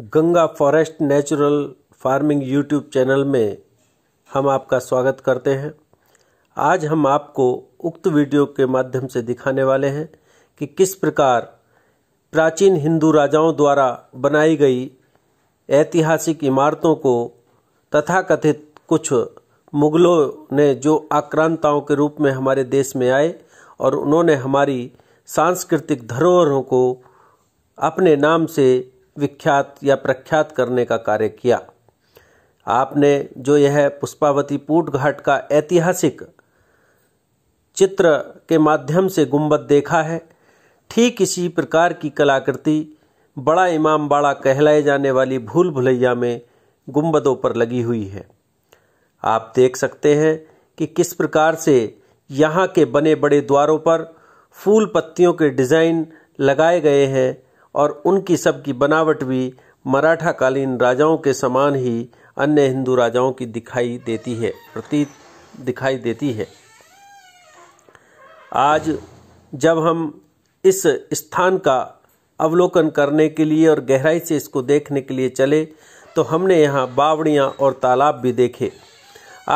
Ganga forest natural farming YouTube channel में हम आपका स्वागत करते हैं आज हम आपको उक्त वीडियो के माध्यम से दिखाने वाले हैं कि किस प्रकार प्राचीन हिंदू राजाओं द्वारा बनाई गई ऐतिहासिक इमारतों को तथाकथित कुछ मुगलों ने जो आक्रांताओं के रूप में हमारे देश में आए और उन्होंने हमारी सांस्कृतिक धरोहरों को अपने नाम से विख्यात या प्रख्यात करने का कार्य किया आपने जो यह पुष्पावती पूट घाट का ऐतिहासिक चित्र के माध्यम से गुंबद देखा है ठीक इसी प्रकार की कलाकृति बड़ा इमाम बाड़ा कहलाए जाने वाली भूल भुलैया में गुंबदों पर लगी हुई है आप देख सकते हैं कि किस प्रकार से यहाँ के बने बड़े द्वारों पर फूल पत्तियों के डिज़ाइन लगाए गए हैं और उनकी सबकी बनावट भी मराठा कालीन राजाओं के समान ही अन्य हिंदू राजाओं की दिखाई देती है प्रतीत दिखाई देती है आज जब हम इस स्थान का अवलोकन करने के लिए और गहराई से इसको देखने के लिए चले तो हमने यहाँ बावड़ियाँ और तालाब भी देखे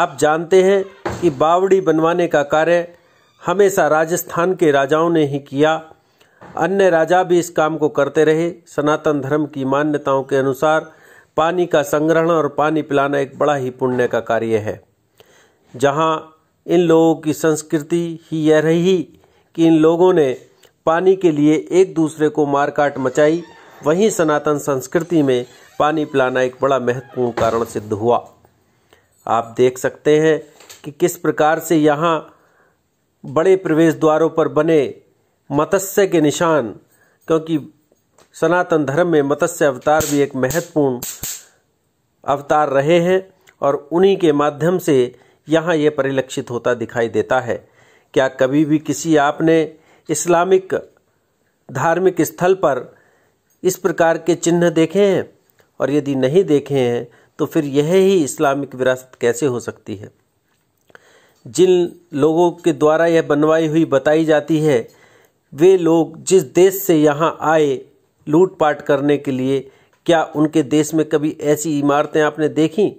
आप जानते हैं कि बावड़ी बनवाने का कार्य हमेशा राजस्थान के राजाओं ने ही किया अन्य राजा भी इस काम को करते रहे सनातन धर्म की मान्यताओं के अनुसार पानी का संग्रहण और पानी पिलाना एक बड़ा ही पुण्य का कार्य है जहाँ इन लोगों की संस्कृति ही यह रही कि इन लोगों ने पानी के लिए एक दूसरे को मारकाट मचाई वहीं सनातन संस्कृति में पानी पिलाना एक बड़ा महत्वपूर्ण कारण सिद्ध हुआ आप देख सकते हैं कि किस प्रकार से यहाँ बड़े प्रवेश द्वारों पर बने मत्स्य के निशान क्योंकि सनातन धर्म में मत्स्य अवतार भी एक महत्वपूर्ण अवतार रहे हैं और उन्हीं के माध्यम से यहाँ ये परिलक्षित होता दिखाई देता है क्या कभी भी किसी आपने इस्लामिक धार्मिक स्थल पर इस प्रकार के चिन्ह देखे हैं और यदि नहीं देखे हैं तो फिर यह ही इस्लामिक विरासत कैसे हो सकती है जिन लोगों के द्वारा यह बनवाई हुई बताई जाती है वे लोग जिस देश से यहाँ आए लूटपाट करने के लिए क्या उनके देश में कभी ऐसी इमारतें आपने देखी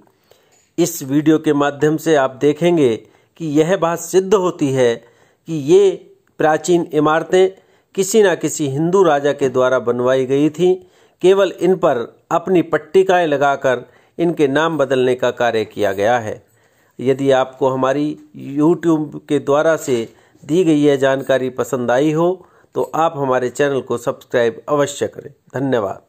इस वीडियो के माध्यम से आप देखेंगे कि यह बात सिद्ध होती है कि ये प्राचीन इमारतें किसी न किसी हिंदू राजा के द्वारा बनवाई गई थी केवल इन पर अपनी पट्टिकाएँ लगाकर इनके नाम बदलने का कार्य किया गया है यदि आपको हमारी यूट्यूब के द्वारा से दी गई यह जानकारी पसंद आई हो तो आप हमारे चैनल को सब्सक्राइब अवश्य करें धन्यवाद